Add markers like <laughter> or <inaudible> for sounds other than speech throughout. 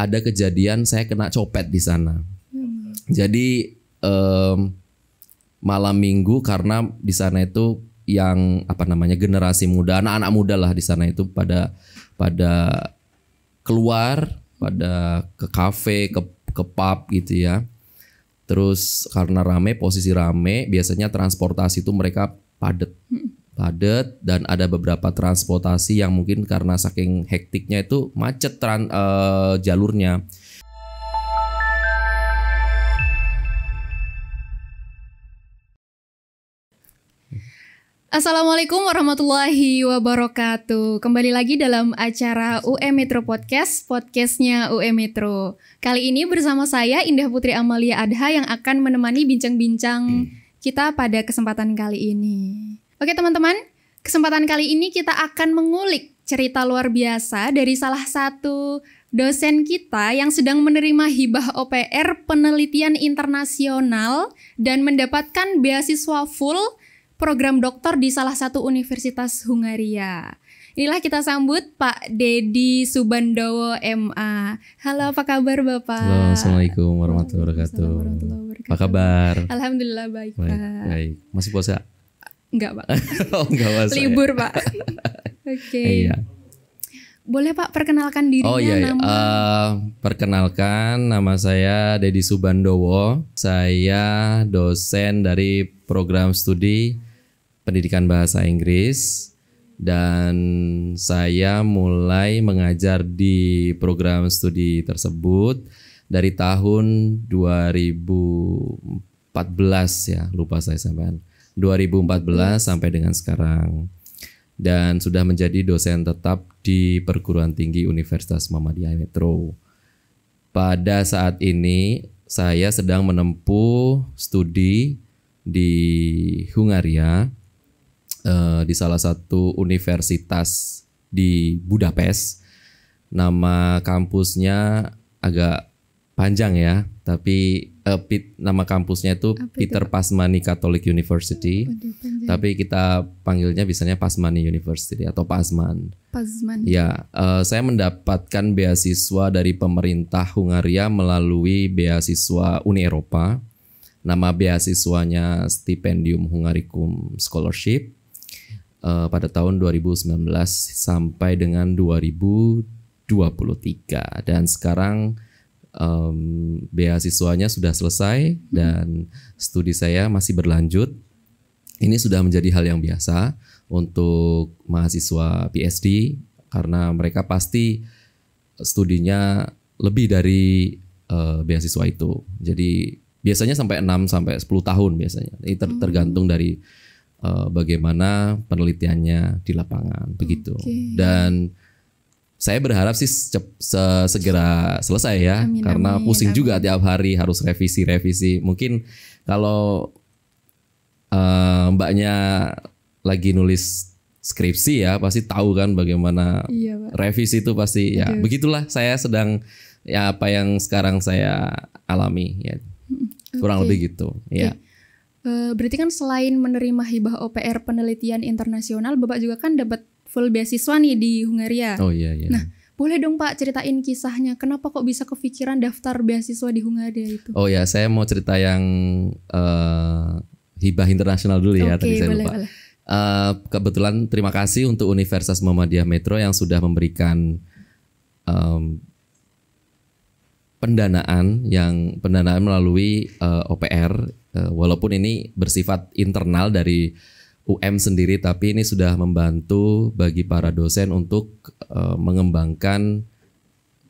ada kejadian saya kena copet di sana. Hmm. Jadi um, malam minggu karena di sana itu yang apa namanya generasi muda, anak-anak muda lah di sana itu pada pada keluar, pada ke kafe, ke ke pub gitu ya. Terus karena rame, posisi rame, biasanya transportasi itu mereka padet. Hmm padat dan ada beberapa transportasi yang mungkin karena saking hektiknya itu macet tran, uh, jalurnya. Assalamualaikum warahmatullahi wabarakatuh. Kembali lagi dalam acara UM Metro Podcast, podcastnya UM Metro. Kali ini bersama saya Indah Putri Amalia Adha yang akan menemani bincang-bincang hmm. kita pada kesempatan kali ini. Oke teman-teman, kesempatan kali ini kita akan mengulik cerita luar biasa dari salah satu dosen kita yang sedang menerima hibah OPR penelitian internasional dan mendapatkan beasiswa full program doktor di salah satu universitas Hungaria. Inilah kita sambut Pak Dedi Subandowo MA. Halo, apa kabar Bapak? Halo, Assalamualaikum warahmatullahi wabarakatuh. Assalamualaikum Apa kabar? Alhamdulillah baik, baik Pak. Baik. Masih puasa? Enggak, Pak. <laughs> oh, enggak masa, Libur, ya? Pak. <laughs> Oke. okay. Iya. Boleh Pak perkenalkan dirinya oh, iya, iya. Nama... Uh, perkenalkan nama saya deddy Subandowo. Saya dosen dari program studi Pendidikan Bahasa Inggris dan saya mulai mengajar di program studi tersebut dari tahun 2014 ya, lupa saya sampean. 2014 sampai dengan sekarang dan sudah menjadi dosen tetap di perguruan tinggi Universitas Muhammadiyah Metro. Pada saat ini saya sedang menempuh studi di Hungaria eh, di salah satu universitas di Budapest. Nama kampusnya agak panjang ya, tapi uh, Pit, nama kampusnya itu Apa Peter itu? Pasmani Catholic University. Oh, Tapi kita panggilnya biasanya Pasmani University atau Pasman. Pasman. Ya, uh, saya mendapatkan beasiswa dari pemerintah Hungaria melalui beasiswa Uni Eropa. Nama beasiswanya Stipendium Hungaricum Scholarship uh, pada tahun 2019 sampai dengan 2023 dan sekarang um, beasiswanya sudah selesai hmm. dan studi saya masih berlanjut. Ini sudah menjadi hal yang biasa untuk mahasiswa PhD karena mereka pasti studinya lebih dari uh, beasiswa itu. Jadi biasanya sampai 6 sampai 10 tahun biasanya. Ini ter hmm. tergantung dari uh, bagaimana penelitiannya di lapangan begitu. Okay. Dan saya berharap sih se segera selesai ya amin, karena amin, pusing amin. juga tiap hari harus revisi revisi mungkin kalau uh, mbaknya lagi nulis skripsi ya pasti tahu kan bagaimana iya, revisi itu pasti Aduh. ya begitulah saya sedang ya apa yang sekarang saya alami ya hmm, kurang okay. lebih gitu ya okay. Eh, ya berarti kan selain menerima hibah OPR penelitian internasional bapak juga kan dapat full beasiswa nih di Hungaria. Oh iya iya. Nah, boleh dong Pak ceritain kisahnya. Kenapa kok bisa kepikiran daftar beasiswa di Hungaria itu? Oh iya, saya mau cerita yang uh, hibah internasional dulu ya okay, tadi saya boleh, lupa. Boleh. Uh, kebetulan terima kasih untuk Universitas Muhammadiyah Metro yang sudah memberikan um, pendanaan yang pendanaan melalui uh, eh, OPR uh, walaupun ini bersifat internal dari UM sendiri tapi ini sudah membantu bagi para dosen untuk uh, mengembangkan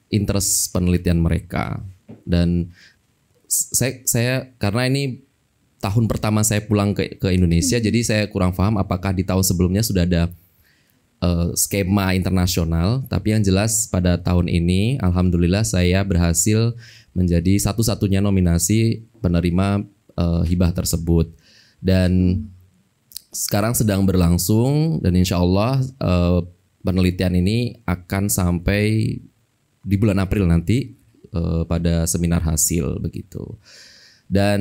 interest penelitian mereka dan saya saya karena ini tahun pertama saya pulang ke ke Indonesia hmm. jadi saya kurang paham apakah di tahun sebelumnya sudah ada uh, skema internasional tapi yang jelas pada tahun ini alhamdulillah saya berhasil menjadi satu-satunya nominasi penerima uh, hibah tersebut dan hmm sekarang sedang berlangsung dan insya Allah uh, penelitian ini akan sampai di bulan April nanti uh, pada seminar hasil begitu. Dan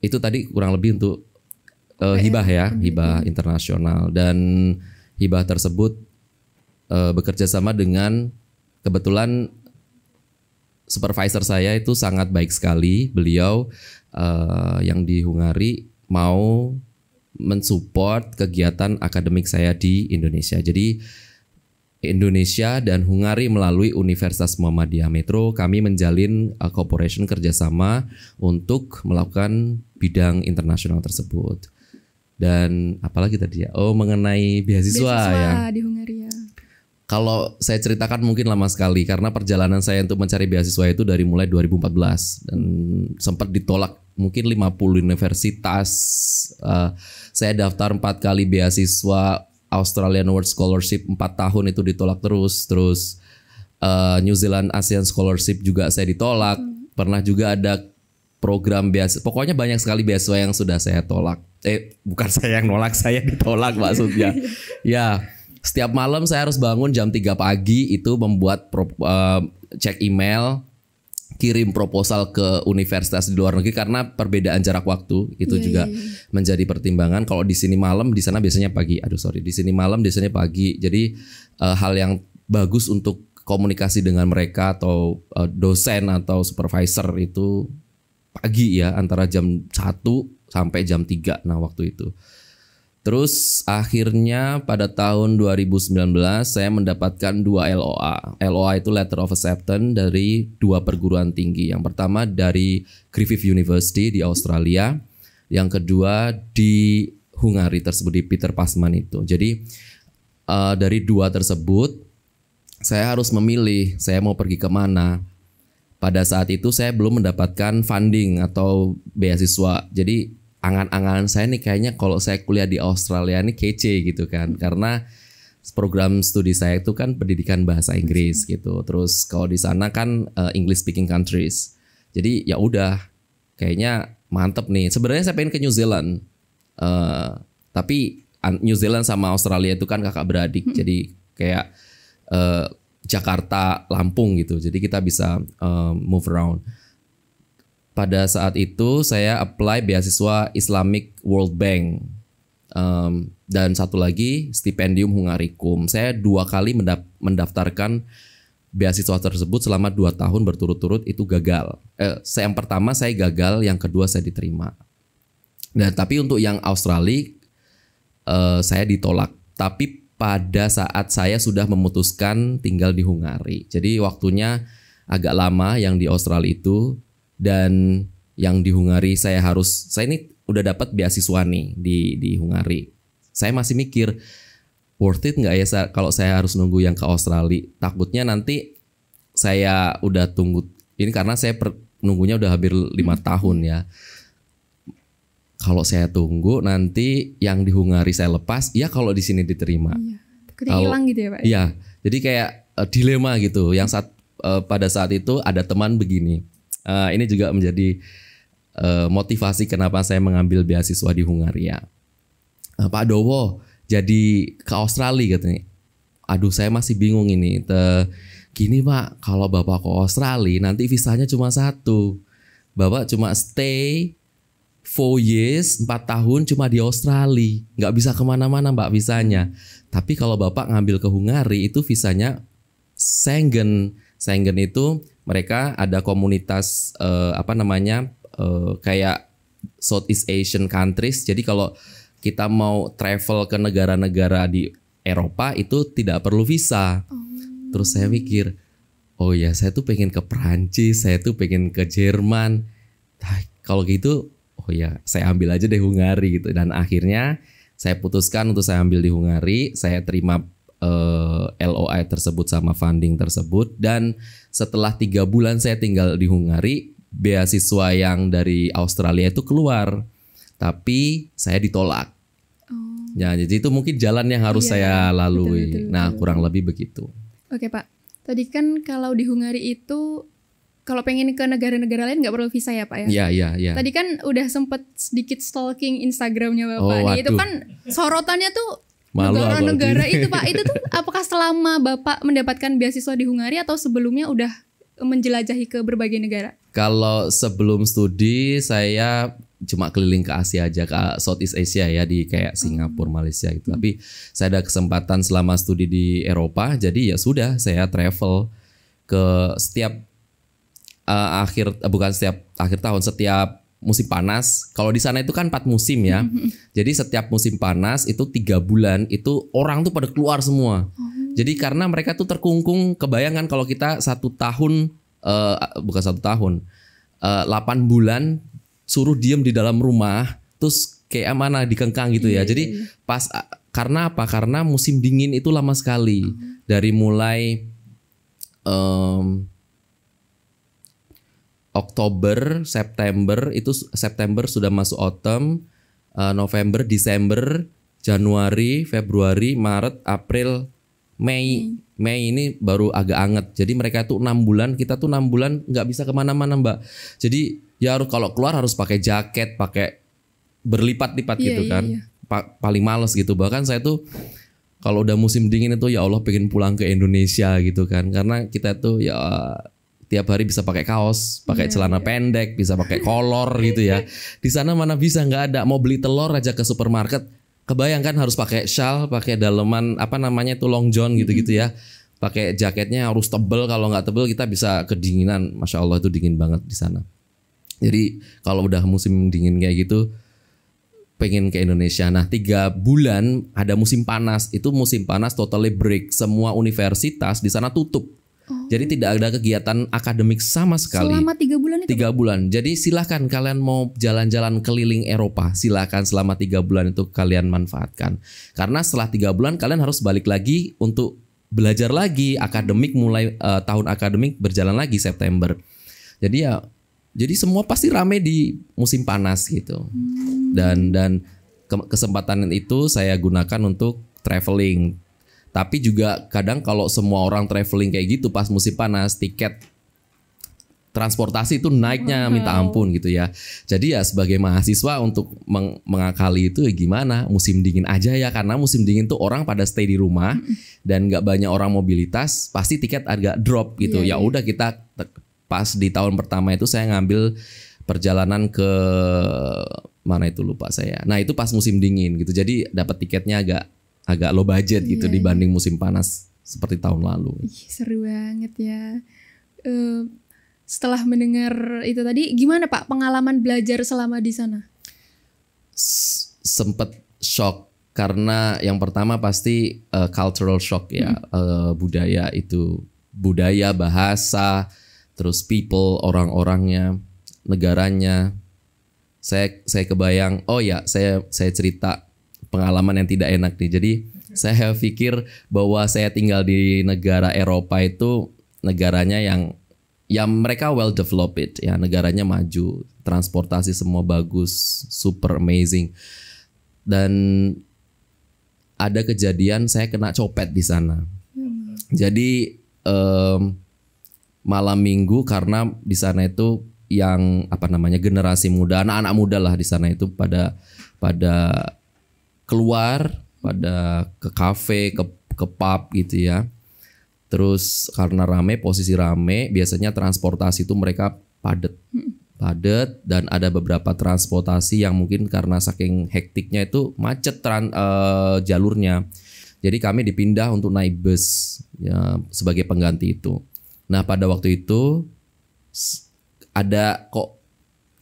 itu tadi kurang lebih untuk uh, hibah ya, hibah ya, hmm. internasional dan hibah tersebut uh, bekerja sama dengan kebetulan supervisor saya itu sangat baik sekali. Beliau uh, yang di Hungari mau mensupport kegiatan akademik saya di Indonesia. Jadi Indonesia dan Hungari melalui Universitas Muhammadiyah Metro kami menjalin uh, cooperation kerjasama untuk melakukan bidang internasional tersebut. Dan apalagi tadi ya? Oh mengenai beasiswa, beasiswa ya. di Hungaria. Ya kalau saya ceritakan mungkin lama sekali karena perjalanan saya untuk mencari beasiswa itu dari mulai 2014 dan sempat ditolak mungkin 50 universitas. Uh, saya daftar empat kali beasiswa Australian World Scholarship 4 tahun itu ditolak terus, terus uh, New Zealand ASEAN Scholarship juga saya ditolak. Hmm. Pernah juga ada program beasiswa. Pokoknya banyak sekali beasiswa yang sudah saya tolak. Eh bukan <laughs> saya yang nolak, saya ditolak maksudnya. <laughs> ya setiap malam saya harus bangun jam 3 pagi itu membuat pro, uh, eh, cek email, kirim proposal ke universitas di luar negeri karena perbedaan jarak waktu itu yeah, juga yeah, yeah. menjadi pertimbangan. Kalau di sini malam, di sana biasanya pagi. Aduh sorry, di sini malam di sini pagi. Jadi uh, hal yang bagus untuk komunikasi dengan mereka atau uh, dosen atau supervisor itu pagi ya antara jam 1 sampai jam 3 nah waktu itu. Terus akhirnya pada tahun 2019 saya mendapatkan dua LOA. LOA itu Letter of Acceptance dari dua perguruan tinggi. Yang pertama dari Griffith University di Australia, yang kedua di Hungari tersebut di Peter Pasman itu. Jadi uh, dari dua tersebut saya harus memilih saya mau pergi ke mana? Pada saat itu saya belum mendapatkan funding atau beasiswa. Jadi angan-angan saya nih kayaknya kalau saya kuliah di Australia nih kece gitu kan karena program studi saya itu kan pendidikan bahasa Inggris gitu terus kalau di sana kan uh, English speaking countries jadi ya udah kayaknya mantep nih sebenarnya saya pengen ke New Zealand uh, tapi New Zealand sama Australia itu kan kakak beradik hmm. jadi kayak uh, Jakarta Lampung gitu jadi kita bisa uh, move around pada saat itu saya apply beasiswa Islamic World Bank um, dan satu lagi stipendium Hungaricum. Saya dua kali mendaftarkan beasiswa tersebut selama dua tahun berturut-turut itu gagal. Eh, yang pertama saya gagal, yang kedua saya diterima. Dan tapi untuk yang Australia eh, saya ditolak. Tapi pada saat saya sudah memutuskan tinggal di Hungari, jadi waktunya agak lama yang di Australia itu dan yang di Hungari saya harus saya ini udah dapat beasiswa nih di di Hungari. Saya masih mikir worth it nggak ya kalau saya harus nunggu yang ke Australia. Takutnya nanti saya udah tunggu ini karena saya per, nunggunya udah hampir lima hmm. tahun ya. Kalau saya tunggu nanti yang di Hungari saya lepas, ya kalau di sini diterima. Iya. Kalau hilang gitu ya pak. Iya. Jadi kayak uh, dilema gitu. Yang saat uh, pada saat itu ada teman begini Eh, ini juga menjadi uh, motivasi kenapa saya mengambil beasiswa di Hungaria. Uh, Pak Dowo jadi ke Australia katanya. Aduh saya masih bingung ini. Te, gini Pak, kalau Bapak ke Australia nanti visanya cuma satu. Bapak cuma stay four years, empat tahun cuma di Australia. Nggak bisa kemana-mana mbak visanya. Tapi kalau bapak ngambil ke Hungari itu visanya Schengen. Sengen itu mereka ada komunitas uh, apa namanya uh, kayak Southeast Asian countries. Jadi kalau kita mau travel ke negara-negara di Eropa itu tidak perlu visa. Oh. Terus saya mikir, oh ya saya tuh pengen ke Perancis, saya tuh pengen ke Jerman. Nah, kalau gitu, oh ya saya ambil aja deh Hungari gitu. Dan akhirnya saya putuskan untuk saya ambil di Hungari, saya terima uh, eh, LOI tersebut sama funding tersebut dan setelah tiga bulan saya tinggal di Hungari beasiswa yang dari Australia itu keluar tapi saya ditolak. Oh. Ya jadi itu mungkin jalan yang harus iya, saya lalui. Betul, nah, betul, nah kurang lebih begitu. Oke pak, tadi kan kalau di Hungari itu kalau pengen ke negara-negara lain nggak perlu visa ya pak ya? Iya iya iya. Tadi kan udah sempet sedikit stalking Instagramnya bapak. Nah, oh, itu kan sorotannya tuh Malu negara-negara itu Pak, itu tuh apakah selama Bapak mendapatkan beasiswa di Hungaria atau sebelumnya udah menjelajahi ke berbagai negara? Kalau sebelum studi saya cuma keliling ke Asia aja ke Southeast Asia ya di kayak hmm. Singapura, hmm. Malaysia gitu. Hmm. Tapi saya ada kesempatan selama studi di Eropa, jadi ya sudah saya travel ke setiap uh, akhir eh, bukan setiap akhir tahun, setiap musim panas. Kalau di sana itu kan empat musim ya. Mm-hmm. Jadi setiap musim panas itu tiga bulan itu orang tuh pada keluar semua. Oh. Jadi karena mereka tuh terkungkung. kebayangkan kalau kita satu tahun uh, bukan satu tahun, eh, delapan uh, bulan suruh diem di dalam rumah, terus kayak mana dikengkang gitu ya. Iya, iya, Jadi iya. pas eh, karena apa? Karena musim dingin itu lama sekali oh. dari mulai um, Oktober, September itu September sudah masuk autumn, uh, November, Desember, Januari, Februari, Maret, April, Mei. Hmm. Mei ini baru agak anget. Jadi mereka tuh enam bulan, kita tuh enam bulan nggak bisa kemana-mana mbak. Jadi ya harus kalau keluar harus pakai jaket, pakai berlipat-lipat yeah, gitu yeah, kan. Yeah. Pa paling males gitu. Bahkan saya tuh kalau udah musim dingin itu ya Allah pengen pulang ke Indonesia gitu kan. Karena kita tuh ya tiap hari bisa pakai kaos, pakai yeah, celana yeah. pendek, bisa pakai kolor <laughs> gitu ya. Di sana mana bisa nggak ada mau beli telur aja ke supermarket, kebayangkan harus pakai shawl, pakai daleman apa namanya itu long john gitu-gitu ya. Pakai jaketnya harus tebel kalau nggak tebel kita bisa kedinginan. Masya Allah itu dingin banget di sana. Jadi kalau udah musim dingin kayak gitu pengen ke Indonesia. Nah tiga bulan ada musim panas itu musim panas totally break semua universitas di sana tutup Oh. Jadi tidak ada kegiatan akademik sama sekali. Selama tiga bulan itu. Tiga bulan. Jadi silahkan kalian mau jalan-jalan keliling Eropa, silahkan selama tiga bulan itu kalian manfaatkan. Karena setelah tiga bulan kalian harus balik lagi untuk belajar lagi akademik mulai uh, tahun akademik berjalan lagi September. Jadi ya, jadi semua pasti rame di musim panas gitu. Hmm. Dan dan kesempatan itu saya gunakan untuk traveling tapi juga kadang kalau semua orang traveling kayak gitu pas musim panas tiket transportasi itu naiknya minta ampun gitu ya. Jadi ya sebagai mahasiswa untuk meng mengakali itu ya gimana musim dingin aja ya karena musim dingin tuh orang pada stay di rumah dan nggak banyak orang mobilitas pasti tiket agak drop gitu. Iya, ya iya. udah kita pas di tahun pertama itu saya ngambil perjalanan ke mana itu lupa saya. Nah itu pas musim dingin gitu. Jadi dapat tiketnya agak agak low budget gitu yeah, iya. dibanding musim panas seperti tahun lalu. Ih, seru banget ya. Uh, setelah mendengar itu tadi, gimana Pak pengalaman belajar selama di sana? sempet shock karena yang pertama pasti uh, cultural shock ya, hmm. uh, budaya itu budaya bahasa, terus people orang-orangnya, negaranya. Saya saya kebayang, oh ya saya saya cerita pengalaman yang tidak enak nih. Jadi saya pikir bahwa saya tinggal di negara Eropa itu negaranya yang yang mereka well developed ya negaranya maju transportasi semua bagus super amazing dan ada kejadian saya kena copet di sana jadi um, malam minggu karena di sana itu yang apa namanya generasi muda anak-anak muda lah di sana itu pada pada keluar pada ke kafe ke ke pub gitu ya terus karena rame posisi rame biasanya transportasi itu mereka padat hmm. padet dan ada beberapa transportasi yang mungkin karena saking hektiknya itu macet tran, uh, jalurnya jadi kami dipindah untuk naik bus ya sebagai pengganti itu nah pada waktu itu ada kok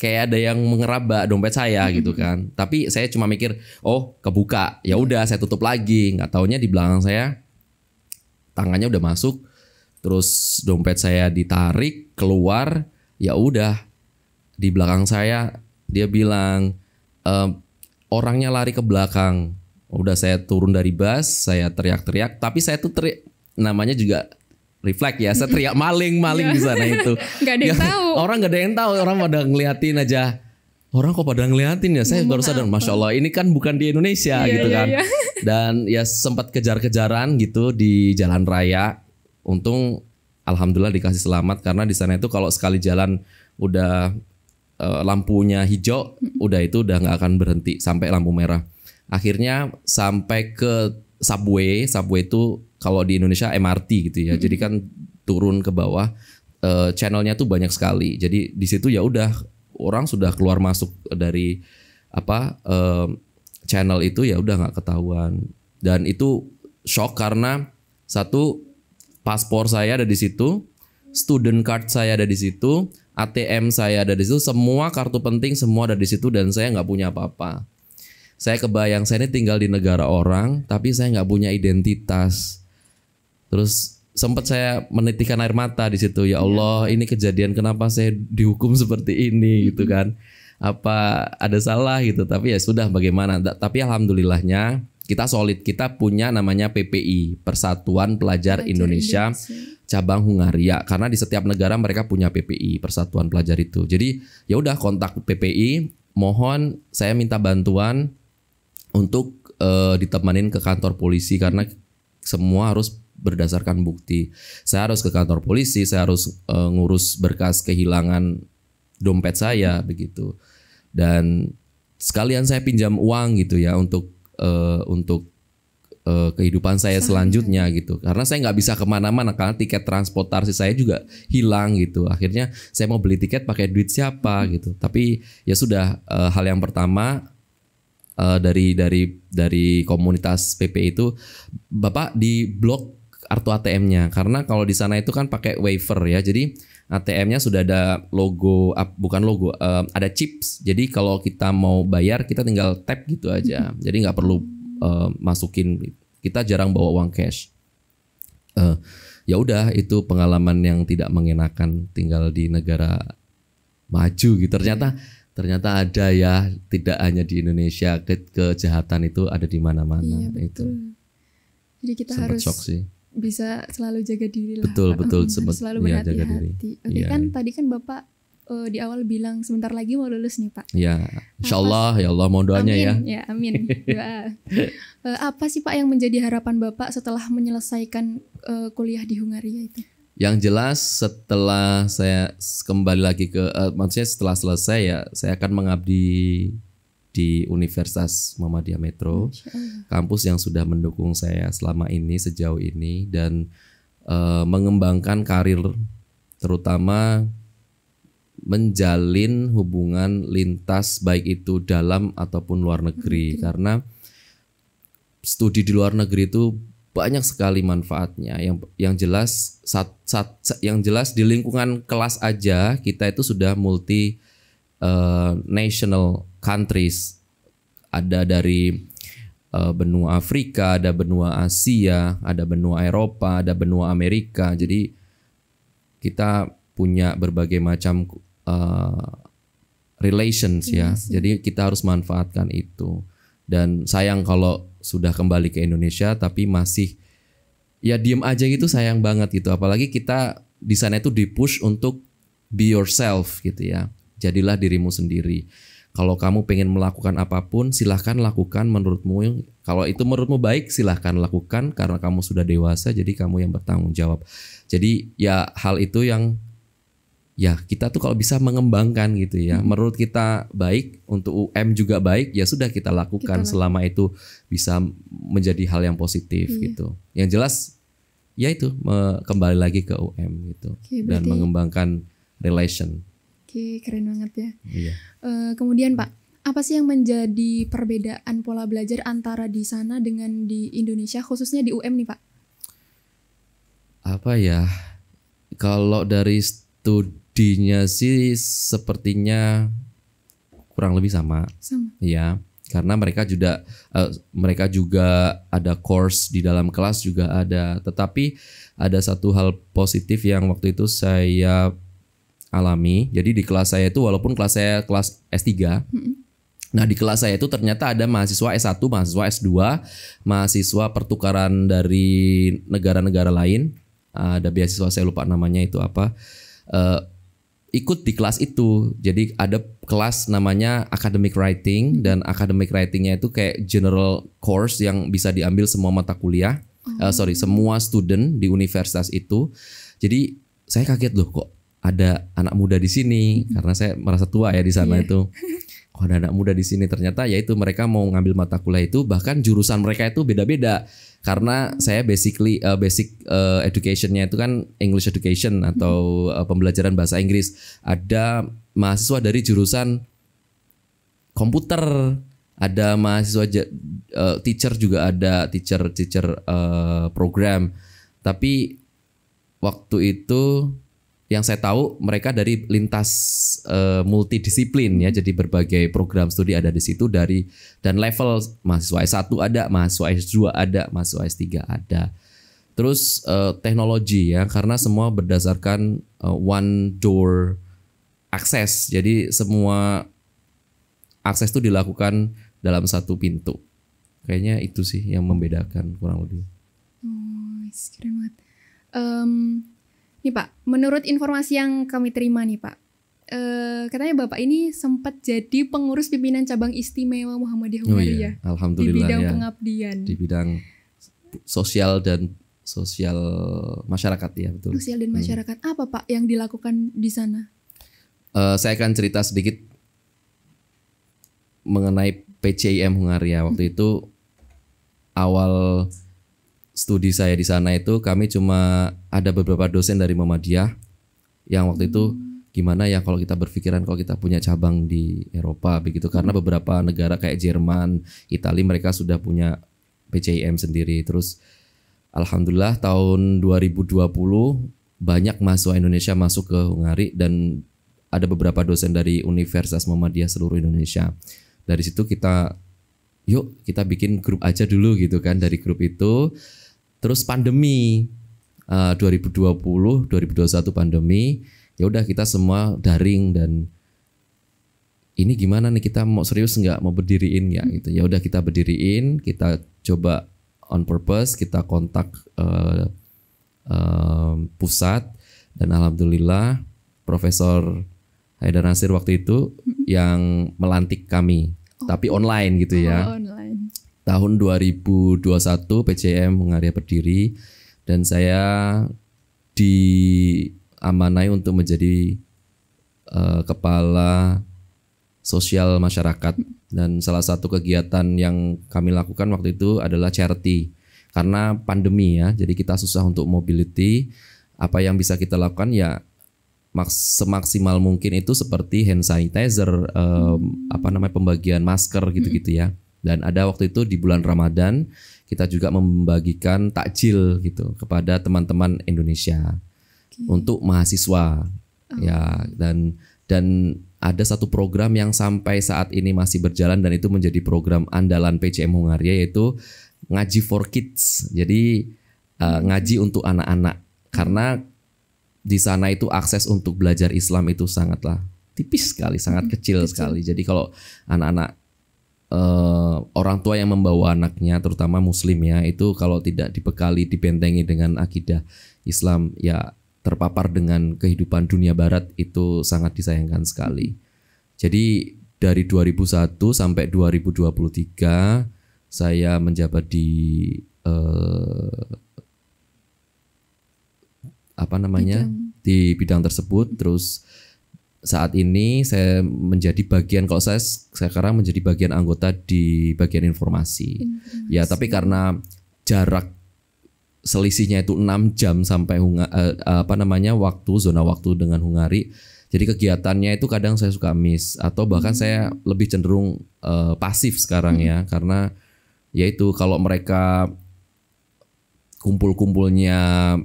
kayak ada yang mengeraba dompet saya mm-hmm. gitu kan. Tapi saya cuma mikir, oh kebuka, ya udah saya tutup lagi. Nggak taunya di belakang saya tangannya udah masuk, terus dompet saya ditarik keluar, ya udah di belakang saya dia bilang e, orangnya lari ke belakang. Udah saya turun dari bus, saya teriak-teriak, tapi saya tuh teriak namanya juga reflect ya saya teriak maling maling di sana iya. itu <laughs> nggak ada yang ya, tahu orang gak ada yang tahu orang pada ngeliatin aja orang kok pada ngeliatin ya saya baru sadar masya allah ini kan bukan di Indonesia iya, gitu iya, kan iya, <laughs> dan ya sempat kejar-kejaran gitu di jalan raya untung alhamdulillah dikasih selamat karena di sana itu kalau sekali jalan udah e, lampunya hijau udah itu udah nggak akan berhenti sampai lampu merah akhirnya sampai ke subway subway itu kalau di Indonesia MRT gitu ya. -hmm. Jadi kan turun ke bawah uh, channelnya tuh banyak sekali. Jadi di situ ya udah orang sudah keluar masuk dari apa uh, channel itu ya udah nggak ketahuan. Dan itu shock karena satu paspor saya ada di situ, student card saya ada di situ, ATM saya ada di situ, semua kartu penting semua ada di situ dan saya nggak punya apa-apa. Saya kebayang saya ini tinggal di negara orang, tapi saya nggak punya identitas Terus sempat saya menitikkan air mata di situ. Ya Allah, ini kejadian kenapa saya dihukum seperti ini gitu kan? Apa ada salah gitu? Tapi ya sudah bagaimana? Tapi alhamdulillahnya kita solid. Kita punya namanya PPI, Persatuan Pelajar, Pelajar Indonesia, Indonesia cabang Hungaria karena di setiap negara mereka punya PPI, Persatuan Pelajar itu. Jadi ya udah kontak PPI, mohon saya minta bantuan untuk uh, eh, ditemanin ke kantor polisi karena semua harus berdasarkan bukti. Saya harus ke kantor polisi, saya harus uh, ngurus berkas kehilangan dompet saya begitu. Dan sekalian saya pinjam uang gitu ya untuk uh, untuk uh, kehidupan saya selanjutnya gitu karena saya nggak bisa kemana-mana karena tiket transportasi saya juga hilang gitu akhirnya saya mau beli tiket pakai duit siapa hmm. gitu tapi ya sudah uh, hal yang pertama uh, dari dari dari komunitas PP itu bapak di blok kartu ATM-nya karena kalau di sana itu kan pakai wafer ya. Jadi ATM-nya sudah ada logo bukan logo eh, ada chips. Jadi kalau kita mau bayar kita tinggal tap gitu aja. Mm-hmm. Jadi nggak perlu eh, masukin kita jarang bawa uang cash. Eh, ya udah itu pengalaman yang tidak mengenakan tinggal di negara maju gitu. Ternyata ternyata ada ya tidak hanya di Indonesia kejahatan itu ada di mana-mana iya, itu jadi kita Sempet harus shock sih bisa selalu jaga diri lah. Betul, betul. <laughs> Sempat, selalu ya, berhati-hati. Jaga diri. Oke ya. kan iya. tadi kan Bapak uh, di awal bilang sebentar lagi mau lulus nih, Pak. Ya, iya, insya Allah ya Allah mohon doanya amin, ya. Ya, amin. Doa. uh, <laughs> apa sih Pak yang menjadi harapan Bapak setelah menyelesaikan uh, kuliah di Hungaria itu? Yang jelas setelah saya kembali lagi ke uh, maksudnya setelah selesai ya, saya akan mengabdi di Universitas Muhammadiyah Metro, kampus yang sudah mendukung saya selama ini sejauh ini dan uh, mengembangkan karir terutama menjalin hubungan lintas baik itu dalam ataupun luar negeri okay. karena studi di luar negeri itu banyak sekali manfaatnya yang yang jelas saat, saat yang jelas di lingkungan kelas aja kita itu sudah multi uh, national countries ada dari uh, benua Afrika, ada benua Asia, ada benua Eropa, ada benua Amerika. Jadi kita punya berbagai macam uh, relations ya. Yes. Jadi kita harus manfaatkan itu. Dan sayang kalau sudah kembali ke Indonesia tapi masih ya diem aja gitu sayang banget gitu. Apalagi kita di sana itu dipush untuk be yourself gitu ya jadilah dirimu sendiri. Kalau kamu pengen melakukan apapun, silahkan lakukan menurutmu. Kalau itu menurutmu baik, silahkan lakukan karena kamu sudah dewasa, jadi kamu yang bertanggung jawab. Jadi ya hal itu yang ya kita tuh kalau bisa mengembangkan gitu ya. Hmm. Menurut kita baik untuk UM juga baik, ya sudah kita lakukan kita selama itu bisa menjadi hal yang positif iya. gitu. Yang jelas ya itu kembali lagi ke UM gitu Oke, dan mengembangkan relation. Oke, keren banget ya. Iya. Uh, kemudian Pak, apa sih yang menjadi perbedaan pola belajar antara di sana dengan di Indonesia, khususnya di UM nih Pak? Apa ya? Kalau dari studinya sih sepertinya kurang lebih sama. Sama. Iya, karena mereka juga uh, mereka juga ada course di dalam kelas juga ada, tetapi ada satu hal positif yang waktu itu saya alami. Jadi di kelas saya itu walaupun kelas saya kelas S3, Nah di kelas saya itu ternyata ada mahasiswa S1, mahasiswa S2, mahasiswa pertukaran dari negara-negara lain. Ah, ada beasiswa saya lupa namanya itu apa. Uh, ikut di kelas itu. Jadi ada kelas namanya academic writing dan academic writingnya itu kayak general course yang bisa diambil semua mata kuliah. Uh, sorry, oh. semua student di universitas itu. Jadi saya kaget loh kok ada anak muda di sini hmm. karena saya merasa tua ya di sana yeah. itu. <laughs> Kok ada anak muda di sini ternyata yaitu mereka mau ngambil mata kuliah itu bahkan jurusan mereka itu beda-beda karena saya basically uh, basic uh, educationnya itu kan English education atau uh, pembelajaran bahasa Inggris ada mahasiswa dari jurusan komputer ada mahasiswa uh, teacher juga ada teacher teacher uh, program tapi waktu itu yang saya tahu mereka dari lintas uh, multidisiplin ya jadi berbagai program studi ada di situ dari dan level mahasiswa S1 ada mahasiswa S2 ada mahasiswa S3 ada terus uh, teknologi ya karena semua berdasarkan uh, one door akses jadi semua akses itu dilakukan dalam satu pintu kayaknya itu sih yang membedakan kurang lebih oh keren banget um, Nih Pak, menurut informasi yang kami terima nih Pak, eh, katanya Bapak ini sempat jadi pengurus pimpinan cabang istimewa Muhammadiyah oh, iya. Alhamdulillah di bidang ya. pengabdian. Di bidang sosial dan sosial masyarakat ya betul. Sosial dan hmm. masyarakat. Hmm. Apa Pak yang dilakukan di sana? Eh, saya akan cerita sedikit mengenai PCIM Hungaria. Waktu hmm. itu awal studi saya di sana itu kami cuma ada beberapa dosen dari Muhammadiyah yang waktu itu hmm. gimana ya kalau kita berpikiran kalau kita punya cabang di Eropa begitu karena hmm. beberapa negara kayak Jerman, Italia mereka sudah punya PCIM sendiri terus alhamdulillah tahun 2020 banyak mahasiswa Indonesia masuk ke Hungari dan ada beberapa dosen dari Universitas Muhammadiyah seluruh Indonesia. Dari situ kita yuk kita bikin grup aja dulu gitu kan dari grup itu Terus pandemi uh, 2020, 2021 pandemi, ya udah kita semua daring dan ini gimana nih kita mau serius nggak mau berdiriin ya gitu. Ya udah kita berdiriin, kita coba on purpose, kita kontak uh, uh, pusat dan alhamdulillah Profesor Haidar Nasir waktu itu yang melantik kami, oh. tapi online gitu ya. Oh, online tahun 2021 PCM Hungaria berdiri dan saya di amanai untuk menjadi uh, kepala sosial masyarakat dan salah satu kegiatan yang kami lakukan waktu itu adalah charity karena pandemi ya jadi kita susah untuk mobility apa yang bisa kita lakukan ya semaksimal mungkin itu seperti hand sanitizer um, apa namanya pembagian masker gitu-gitu ya dan ada waktu itu di bulan Ramadan kita juga membagikan takjil gitu kepada teman-teman Indonesia okay. untuk mahasiswa oh. ya dan dan ada satu program yang sampai saat ini masih berjalan dan itu menjadi program andalan PCM Hungaria yaitu ngaji for kids. Jadi uh, ngaji untuk anak-anak karena di sana itu akses untuk belajar Islam itu sangatlah tipis sekali, sangat hmm, kecil, kecil. sekali. Jadi kalau anak-anak uh, orang tua yang membawa anaknya terutama muslim ya itu kalau tidak dibekali dibentengi dengan akidah Islam ya terpapar dengan kehidupan dunia barat itu sangat disayangkan sekali. Jadi dari 2001 sampai 2023 saya menjabat di uh, apa namanya bidang. di bidang tersebut terus saat ini saya menjadi bagian kalau saya sekarang menjadi bagian anggota di bagian informasi. Ya, informasi. Ya, tapi karena jarak selisihnya itu 6 jam sampai Hunga, eh, apa namanya waktu zona waktu dengan Hungari. Jadi kegiatannya itu kadang saya suka miss atau bahkan hmm. saya lebih cenderung uh, pasif sekarang ya, hmm. ya karena yaitu kalau mereka kumpul-kumpulnya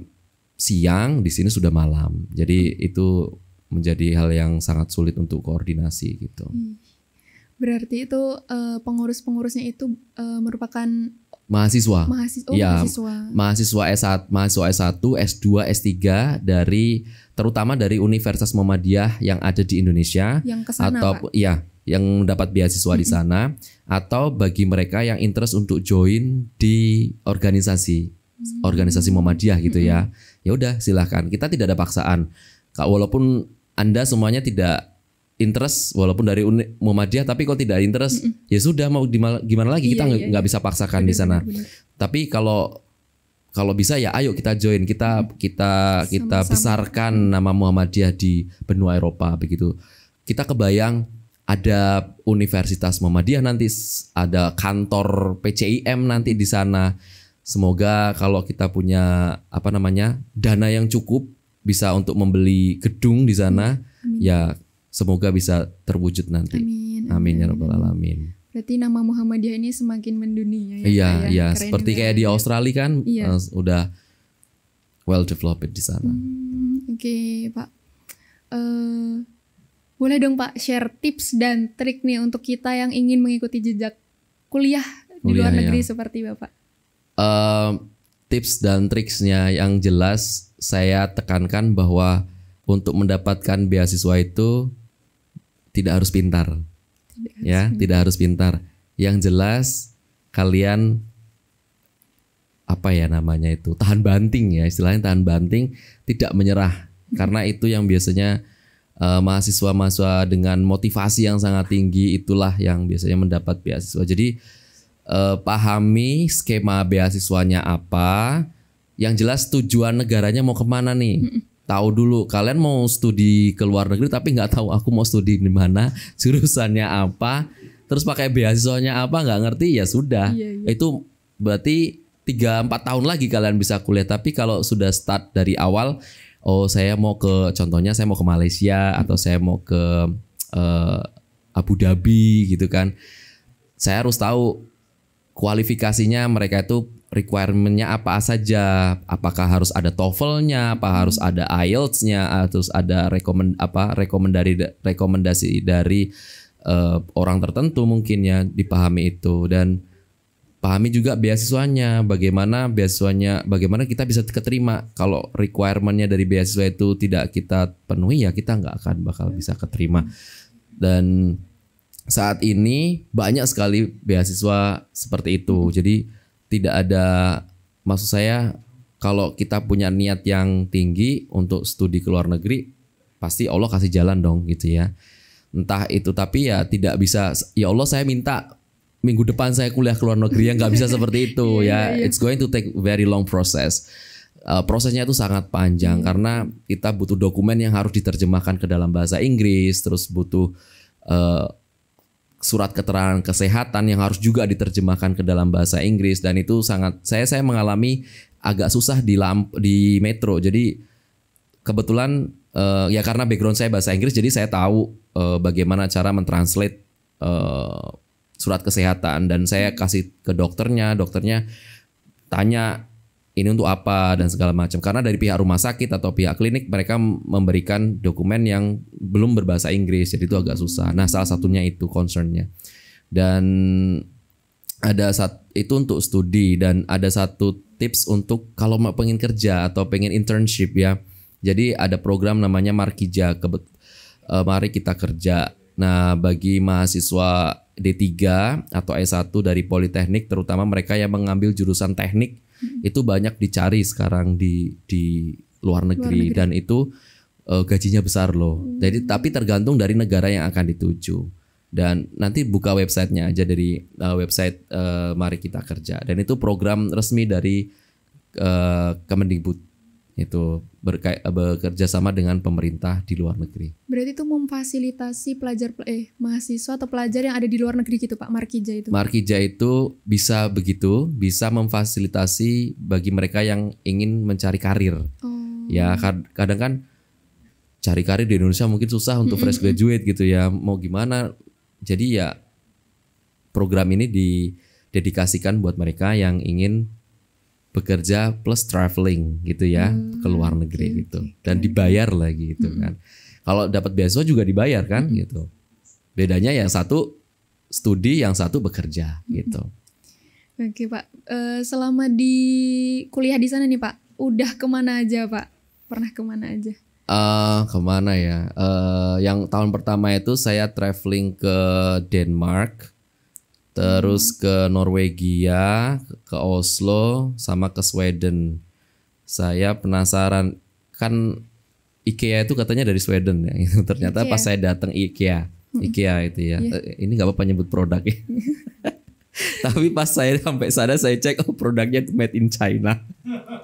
siang di sini sudah malam. Jadi hmm. itu menjadi hal yang sangat sulit untuk koordinasi gitu. Hmm. Berarti itu eh, pengurus-pengurusnya itu eh, merupakan mahasiswa. Mahasiswa. oh, ya, mahasiswa. Mahasiswa S1, mahasiswa S1, S2, S3 dari terutama dari Universitas Muhammadiyah yang ada di Indonesia yang kesana, atau Pak. ya yang mendapat beasiswa di sana atau bagi mereka yang interest untuk join di organisasi hmm. organisasi Muhammadiyah gitu ya. Ya udah silahkan. Kita tidak ada paksaan. walaupun anda semuanya tidak interest walaupun dari Muhammadiyah tapi kalau tidak interest mm -mm. ya sudah mau gimana, lagi kita iya, nggak iya, iya, bisa paksakan bener, di sana. Bener, Tapi kalau kalau bisa ya ayo kita join kita kita sama kita besarkan nama Muhammadiyah di benua Eropa begitu. Kita kebayang ada Universitas Muhammadiyah nanti ada kantor PCIM nanti di sana. Semoga kalau kita punya apa namanya dana yang cukup bisa untuk membeli gedung di sana amin. ya semoga bisa terwujud nanti amin amin, ya amin ya rabbal alamin berarti nama Muhammadiyah ini semakin mendunia ya iya ya? iya seperti kayak di ya. Australia kan iya. uh, udah well developed di sana hmm, oke okay, pak uh, boleh dong pak share tips dan trik nih untuk kita yang ingin mengikuti jejak kuliah di luar negeri ya. seperti bapak uh, tips dan triksnya yang jelas saya tekankan bahwa untuk mendapatkan beasiswa itu tidak harus pintar. Tidak ya, harus tidak harus pintar. Yang jelas kalian apa ya namanya itu tahan banting ya istilahnya tahan banting tidak menyerah karena itu yang biasanya uh, mahasiswa-mahasiswa dengan motivasi yang sangat tinggi itulah yang biasanya mendapat beasiswa jadi uh, pahami skema beasiswanya apa yang jelas tujuan negaranya mau kemana nih tahu dulu kalian mau studi ke luar negeri tapi nggak tahu aku mau studi di mana <laughs> jurusannya apa terus pakai beasiswanya apa nggak ngerti ya sudah iya, iya. itu berarti tiga empat tahun lagi kalian bisa kuliah tapi kalau sudah start dari awal oh saya mau ke contohnya saya mau ke Malaysia hmm. atau saya mau ke uh, Abu Dhabi gitu kan saya harus tahu kualifikasinya mereka itu requirementnya apa saja apakah harus ada TOEFL-nya apa harus hmm. ada IELTS-nya ah, terus ada rekomend apa rekomendasi rekomendasi dari uh, orang tertentu mungkin ya dipahami itu dan pahami juga beasiswanya bagaimana beasiswanya bagaimana kita bisa keterima kalau requirementnya dari beasiswa itu tidak kita penuhi ya kita nggak akan bakal bisa keterima dan saat ini banyak sekali beasiswa seperti itu jadi tidak ada maksud saya kalau kita punya niat yang tinggi untuk studi ke luar negeri pasti Allah kasih jalan dong gitu ya entah itu tapi ya tidak bisa ya Allah saya minta minggu depan saya kuliah ke luar negeri ya nggak bisa seperti itu <laughs> iya, ya iya. it's going to take very long process uh, prosesnya itu sangat panjang iya. karena kita butuh dokumen yang harus diterjemahkan ke dalam bahasa Inggris terus butuh uh, surat keterangan kesehatan yang harus juga diterjemahkan ke dalam bahasa Inggris dan itu sangat saya saya mengalami agak susah di lamp di metro. Jadi kebetulan uh, ya karena background saya bahasa Inggris jadi saya tahu uh, bagaimana cara mentranslate uh, surat kesehatan dan saya kasih ke dokternya, dokternya tanya ini untuk apa dan segala macam. Karena dari pihak rumah sakit atau pihak klinik mereka memberikan dokumen yang belum berbahasa Inggris, jadi itu agak susah. Nah, salah satunya itu concernnya. Dan ada saat itu untuk studi dan ada satu tips untuk kalau mau pengen kerja atau pengen internship ya. Jadi ada program namanya Markija Kebet uh, Mari kita kerja. Nah, bagi mahasiswa D3 atau S1 dari politeknik terutama mereka yang mengambil jurusan teknik Hmm. itu banyak dicari sekarang di di luar negeri, luar negeri. dan itu uh, gajinya besar loh. Hmm. Jadi tapi tergantung dari negara yang akan dituju dan nanti buka websitenya aja dari uh, website uh, Mari Kita Kerja dan itu program resmi dari uh, Kemendikbud itu berkait eh, bekerja sama dengan pemerintah di luar negeri. Berarti itu memfasilitasi pelajar eh mahasiswa atau pelajar yang ada di luar negeri gitu Pak Markija itu. Markija itu bisa begitu, bisa memfasilitasi bagi mereka yang ingin mencari karir. Oh. Ya kadang kan cari karir di Indonesia mungkin susah untuk fresh graduate gitu ya. Mau gimana? Jadi ya program ini didedikasikan buat mereka yang ingin bekerja plus traveling gitu ya hmm, ke luar negeri okay, gitu okay, dan dibayar lagi gitu hmm. kan kalau dapat beasiswa juga dibayar kan hmm. gitu bedanya yang satu studi yang satu bekerja hmm. gitu oke pak uh, selama di kuliah di sana nih pak udah kemana aja pak pernah kemana aja Uh, kemana ya? Uh, yang tahun pertama itu saya traveling ke Denmark, terus ke Norwegia, ke Oslo, sama ke Sweden. Saya penasaran kan IKEA itu katanya dari Sweden ya. <laughs> Ternyata IKEA. pas saya datang IKEA, IKEA itu ya. Yeah. Iya. Ini nggak apa-apa nyebut produk ya. <laughs> Tapi pas saya sampai sana saya cek oh produknya itu made in China.